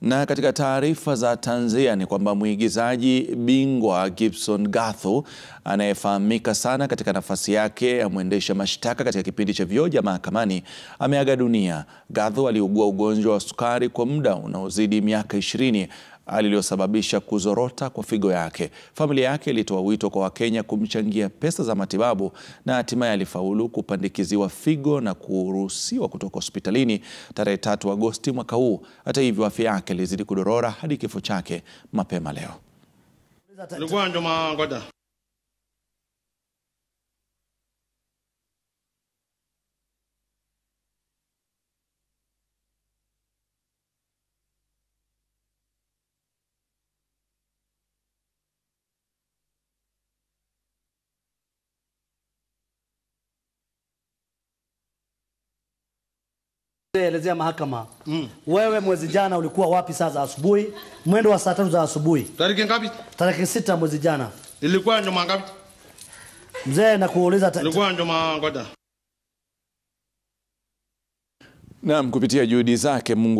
Na katika taarifa za tanzia ni kwamba mwigizaji bingwa Gibson Gathu anayefahamika sana katika nafasi yake ya mwendesha mashtaka katika kipindi cha Vioja Mahakamani ameaga dunia. Gathu aliugua ugonjwa wa sukari kwa muda unaozidi miaka ishirini aliliyosababisha kuzorota kwa figo yake. Familia yake ilitoa wito kwa Wakenya kumchangia pesa za matibabu na hatimaye alifaulu kupandikiziwa figo na kuruhusiwa kutoka hospitalini tarehe 3 Agosti mwaka huu. Hata hivyo, afya yake ilizidi kudorora hadi kifo chake mapema leo. elezea mahakama mm. Wewe mwezi jana ulikuwa wapi saa za asubuhi, mwendo wa saa tatu za asubuhi, tariki ngapi? Tariki sita mwezi jana. Ilikuwa njuma ngapi? Mzee nakuuliza, ilikuwa njuma ngoja. Naam, kupitia juhudi zake Mungu